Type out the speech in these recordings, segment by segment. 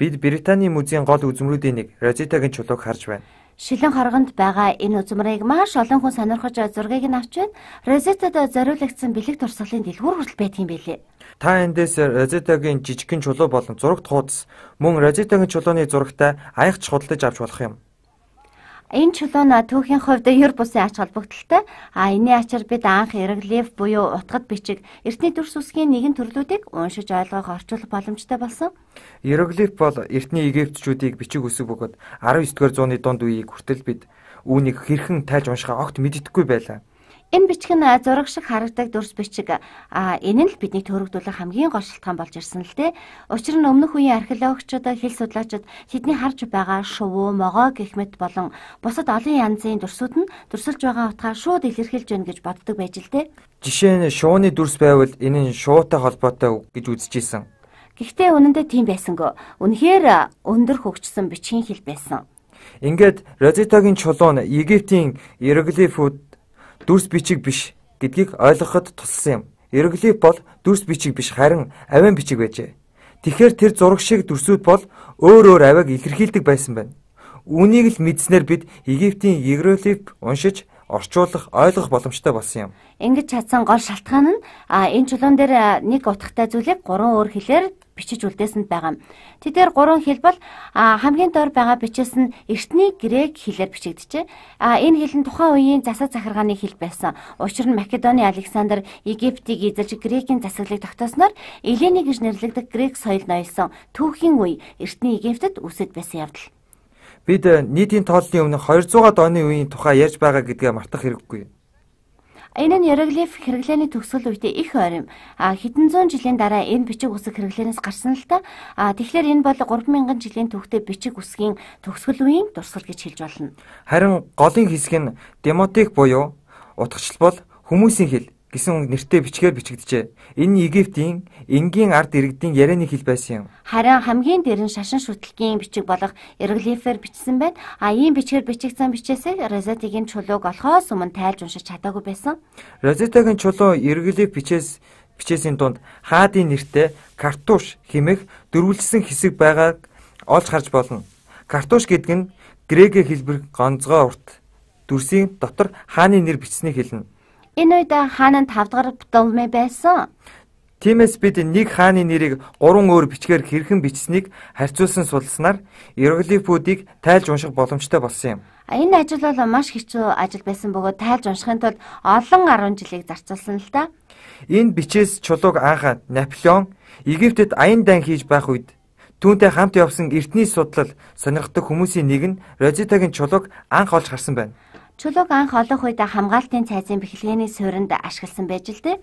Бид Британий музейн гол үзмрүүдийн нэг Розитагийн чулууг харж байна. Шилэн харганд байгаа энэ үзмрийг маш олон хүн сонирхож зургийг нь авч байна. Розитад зориулагдсан бэлэг турсгалын дэлгүүр хүртэл байдаг юм билээ. Та эндээс Розитагийн жижигхэн чулуу болон зурагт хуудас мөн Розитагийн чулууны зурагтай аягч худалдаж авч болох юм. Энэ чулуунаа түүхийн хувьд ер бусын ач холбогдолтой. А энэний ачаар бид анх эрэглив буюу утгад бичиг эртний төрс үсгийн нэгэн төрлүүдийг уншиж ойлгох орчуулах боломжтой болсон. Иероглиф бол эртний египтчүүдийг бичиг үсэг бөгөөд 19-р зууны дунд үеийг хүртэл бид үүнийг хэрхэн тайлж уншихаа огт мэддэггүй байлаа. Энэ бичиг нь зураг шиг харагдаг дүрс бичиг. А энэ нь л бидний төрөгдүүлэх хамгийн гол шалтгаан болж ирсэн л дээ. Учир нь өмнөх үеийн археологчид, хэл судлаачид тэдний харж байгаа шувуу, могоо гэх мэт болон бусад олон янзын дүрсүүд нь дүрсэлж байгаа утгаар шууд илэрхийлж байна гэж боддог байж л дээ. Жишээ нь шууны дүрс байвал энэ нь шуутай холбоотой гэж үзэж исэн. Гэхдээ үнэндээ тийм байсангүй. Үнэхээр өндөр хөгжсөн бичгийн хэл байсан. Ингээд Розитагийн чулуун Египтийн иероглифүүд дүрс бичиг биш гэдгийг ойлгоход туссан юм. Иероглиф бол дүрс бичиг биш харин авиан бичиг байжээ. Тэгэхээр тэр зураг шиг дүрсүүд бол өөр өөр авиаг илэрхийлдэг байсан байна. Үүнийг л мэдснээр бид Египтийн иероглиф уншиж орчуулах, ойлгох боломжтой болсон юм. Ингэж чадсан гол шалтгаан нь энэ чулуун дээр нэг утгатай зүйлийг гурван өөр хэлээр бичиж үлдээсэнд байгаа. Тэдгээр гурван хэл бол хамгийн дор байгаа бичээс нь эртний грек хэлээр бичигдэжээ. Энэ хэл нь тухайн үеийн засаг захиргааны хэл байсан. Учир нь Македоны Александр Египтийг эзэлж грекийн засаглыг тогтоосноор Элени гэж нэрлэгдэх грек соёл ноёлсон түүхийн үе эртний Египтэд үсэд байсан явдал. Бид нийтийн тооллын өмнө 200-аад оны үеийн тухай ярьж байгаа гэдгээ мартах хэрэггүй. Энэ нь иероглиф хэрэглээний төгсгөл үедээ их ойрын. А хэдэн зуун жилийн дараа энэ бичиг үсэг хэрэглээнээс гарсан л та. А тэгэхээр энэ бол 3000 жилийн түүхтэй бичиг үсгийн төгсгөл үеийн дурсгал гэж хэлж болно. Харин голын хэсэг нь демотик буюу утгачлал бол хүмүүсийн хэл гэсэн нэртэй бичгээр бичигдэжээ. Энэ Египтийн энгийн ард иргэдийн ярианы хэл байсан юм. Харин хамгийн дээрэн шашин шүтлгийн бичиг болох иероглифээр бичсэн байт. А ийм бичгээр бичигдсэн бичээсээ Розетагийн чулууг олохоос өмнө тайлж уншиж чадаагүй байсан. Розетагийн чулуу иероглиф бичээс бичээсийн дунд хаадын нэртэй картуш хэмэх дөрвөлжсэн хэсэг байгааг олж харж болно. Картуш гэдэг нь грек хэлбэр гонцгой урт дүрсийн дотор хааны нэр бичснийг хэлнэ. Энэ үед хаан нь 5 дахь Птолмей байсан. Тиймээс бид нэг хааны нэрийг гурван өөр бичгээр хэрхэн бичсэнийг харьцуулсан судалснаар иероглифүүдийг тайлж унших боломжтой болсон юм. Энэ ажил бол маш хэцүү ажил байсан бөгөөд тайлж уншихын тулд олон 10 жилийг зарцуулсан л та. Энэ бичээс чулууг анх Наполеон Египтэд аян дан хийж байх үед түүнтэй хамт явсан эртний судлал сонирхдаг хүмүүсийн нэг нь Розитагийн чулууг анх олж харсан байна. Чулууг анх олох үед хамгаалтын цайзын бэхлэгээний суурьнд ашигласан байж л дээ.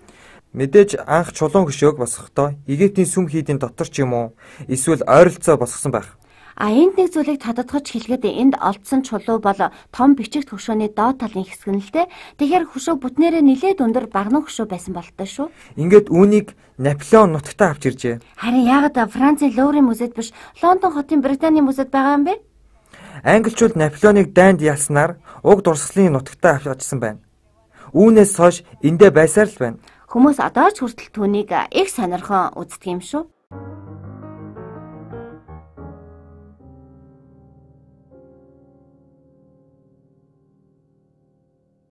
Мэдээж анх чулуун хөшөөг босгохдоо Египтийн сүм хийдийн дотор ч юм уу эсвэл ойролцоо босгосон байх. А энд нэг зүйлийг тодотгож хэлгээд энд олдсон чулуу бол том бичиг хөшөөний доод талын хэсэг нь л дээ. Тэгэхээр хөшөө бүтнээрээ нилээд өндөр багнах хөшөө байсан болтой шүү. Ингээд үүнийг Наполеон нутагтаа авч иржээ. Харин яг да Францын Луврын музейд биш Лондон хотын Британий музейд байгаа юм бэ? Англичууд Наполеоныг дайнд ялснаар уг дурслын нутагтаа авчирсан байна. Үүнээс хойш эндэ байсаар л байна. Хүмүүс одоо ч хүртэл түүнийг их сонирхон үздэг юм шүү.